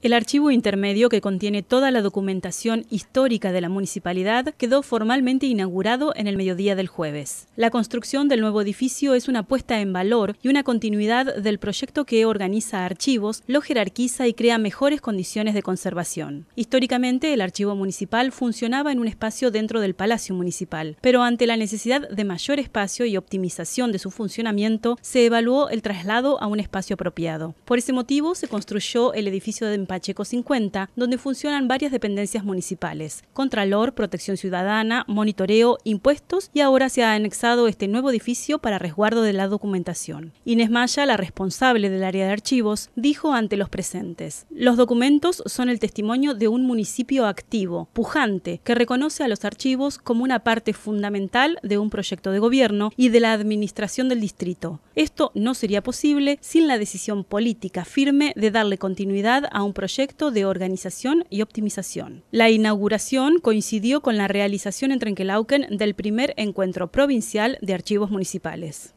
El archivo intermedio que contiene toda la documentación histórica de la municipalidad quedó formalmente inaugurado en el mediodía del jueves. La construcción del nuevo edificio es una puesta en valor y una continuidad del proyecto que organiza archivos, lo jerarquiza y crea mejores condiciones de conservación. Históricamente, el archivo municipal funcionaba en un espacio dentro del Palacio Municipal, pero ante la necesidad de mayor espacio y optimización de su funcionamiento, se evaluó el traslado a un espacio apropiado. Por ese motivo, se construyó el edificio de Pacheco 50, donde funcionan varias dependencias municipales, Contralor, Protección Ciudadana, Monitoreo, Impuestos y ahora se ha anexado este nuevo edificio para resguardo de la documentación. Inés Maya, la responsable del área de archivos, dijo ante los presentes, los documentos son el testimonio de un municipio activo, pujante, que reconoce a los archivos como una parte fundamental de un proyecto de gobierno y de la administración del distrito. Esto no sería posible sin la decisión política firme de darle continuidad a un proyecto de organización y optimización. La inauguración coincidió con la realización en Trenquelauken del primer encuentro provincial de archivos municipales.